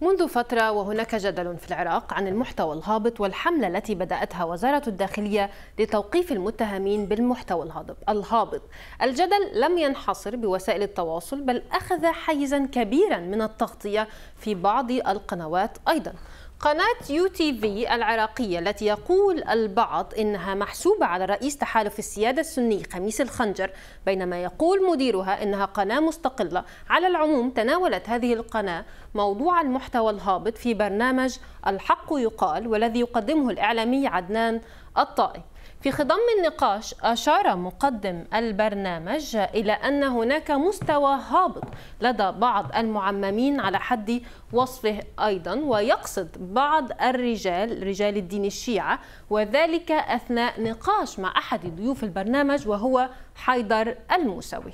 منذ فترة وهناك جدل في العراق عن المحتوى الهابط والحملة التي بدأتها وزارة الداخلية لتوقيف المتهمين بالمحتوى الهابط الجدل لم ينحصر بوسائل التواصل بل أخذ حيزا كبيرا من التغطية في بعض القنوات أيضا قناة يو تي في العراقية التي يقول البعض إنها محسوبة على رئيس تحالف السيادة السني خميس الخنجر بينما يقول مديرها إنها قناة مستقلة على العموم تناولت هذه القناة موضوع المحتوى الهابط في برنامج الحق يقال والذي يقدمه الإعلامي عدنان الطائي في خضم النقاش أشار مقدم البرنامج إلى أن هناك مستوى هابط لدى بعض المعممين على حد وصفه أيضا ويقصد بعض الرجال رجال الدين الشيعة وذلك أثناء نقاش مع أحد ضيوف البرنامج وهو حيدر الموسوي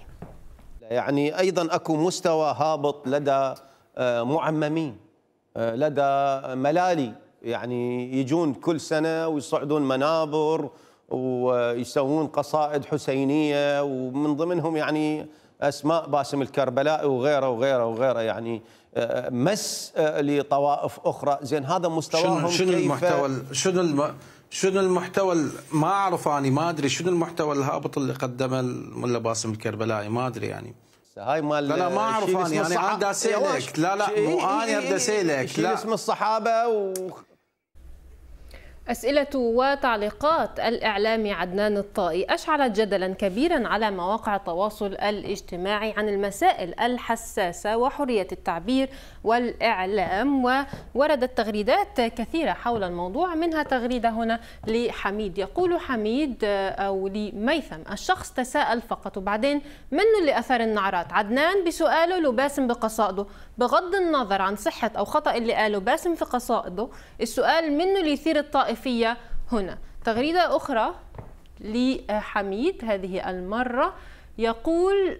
يعني أيضا أكو مستوى هابط لدى آه، معممين آه، لدى ملالي يعني يجون كل سنة ويصعدون منابر ويسوون قصائد حسينيه ومن ضمنهم يعني اسماء باسم الكربلائي وغيره وغيره وغيره يعني آه، مس آه، لطوائف اخرى زين هذا مستواهم شنو شنو المحتوى شنو الم... شنو المحتوى ما اعرف انا ما ادري شنو المحتوى الهابط اللي قدمه الملا باسم الكربلائي ما ادري يعني هاي مال لا آه، لا ما اعرف انا يعني انا عندي اسالك لا لا مو إيه، إيه، انا بدي إيه، اسالك لا اسم الصحابه و أسئلة وتعليقات الإعلامي عدنان الطائي أشعلت جدلا كبيرا على مواقع التواصل الاجتماعي عن المسائل الحساسة وحرية التعبير والإعلام ووردت تغريدات كثيرة حول الموضوع منها تغريدة هنا لحميد يقول حميد أو لميثم الشخص تساءل فقط وبعدين منه اللي أثر النعرات عدنان بسؤاله لباسم بقصائده بغض النظر عن صحة أو خطأ اللي قاله باسم في قصائده السؤال منه اللي يثير الطائف الطائفية هنا تغريدة أخرى لحميد هذه المرة يقول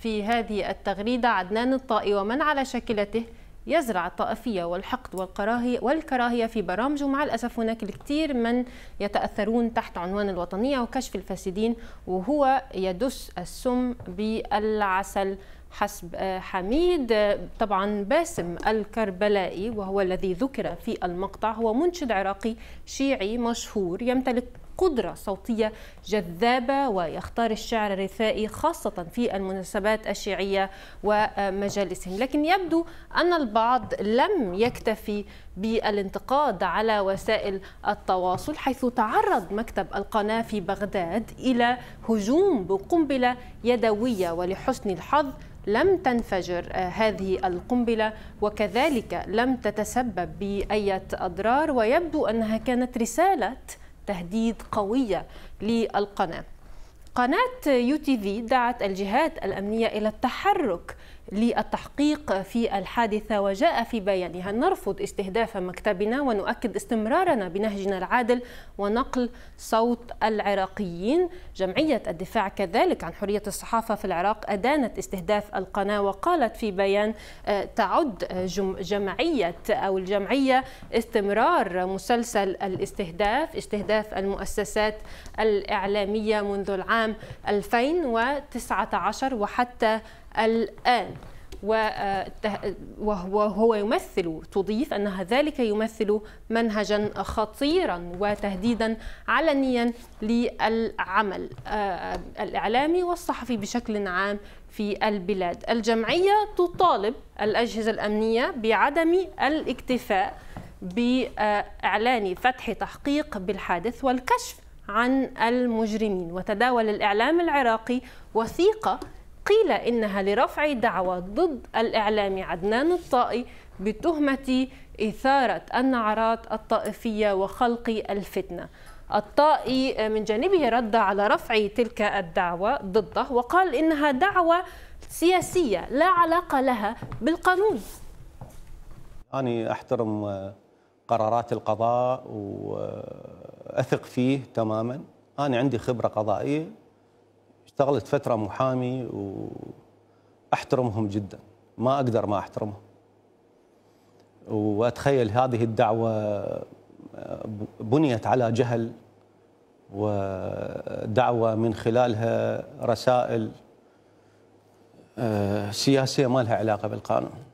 في هذه التغريدة عدنان الطائي ومن على شاكلته يزرع الطائفية والحقد والكراهية والكراهية في برامجه مع الأسف هناك الكثير من يتأثرون تحت عنوان الوطنية وكشف الفاسدين وهو يدس السم بالعسل حسب آه، حميد طبعا باسم الكربلائي وهو الذي ذكر في المقطع هو منشد عراقي شيعي مشهور يمتلك قدرة صوتية جذابة ويختار الشعر الرثائي خاصة في المناسبات الشيعية ومجالسهم لكن يبدو أن البعض لم يكتفي بالانتقاد على وسائل التواصل حيث تعرض مكتب القناة في بغداد إلى هجوم بقنبلة يدوية ولحسن الحظ لم تنفجر هذه القنبلة وكذلك لم تتسبب بأية أضرار ويبدو أنها كانت رسالة تهديد قوية للقناة قناة يو تي في دعت الجهات الأمنية إلى التحرك للتحقيق في الحادثة وجاء في بيانها نرفض استهداف مكتبنا ونؤكد استمرارنا بنهجنا العادل ونقل صوت العراقيين جمعية الدفاع كذلك عن حرية الصحافة في العراق أدانت استهداف القناة وقالت في بيان آه، تعد جمعية أو الجمعية استمرار مسلسل الاستهداف استهداف المؤسسات الإعلامية منذ العام 2019 وحتى الآن آه، وهو يمثل تضيف أن ذلك يمثل منهجا خطيرا وتهديدا علنيا للعمل آه، الإعلامي والصحفي بشكل عام في البلاد الجمعية تطالب الأجهزة الأمنية بعدم الاكتفاء بإعلان فتح تحقيق بالحادث والكشف عن المجرمين وتداول الإعلام العراقي وثيقة قيل إنها لرفع دعوى ضد الإعلام عدنان الطائي بتهمة إثارة النعرات الطائفية وخلق الفتنة الطائي من جانبه رد على رفع تلك الدعوة ضده وقال إنها دعوة سياسية لا علاقة لها بالقانون أنا أحترم قرارات القضاء وأثق فيه تماما أنا عندي خبرة قضائية اشتغلت فترة محامي وأحترمهم جدا ما أقدر ما أحترمهم وأتخيل هذه الدعوة بنيت على جهل ودعوة من خلالها رسائل آه، سياسية ما لها علاقة بالقانون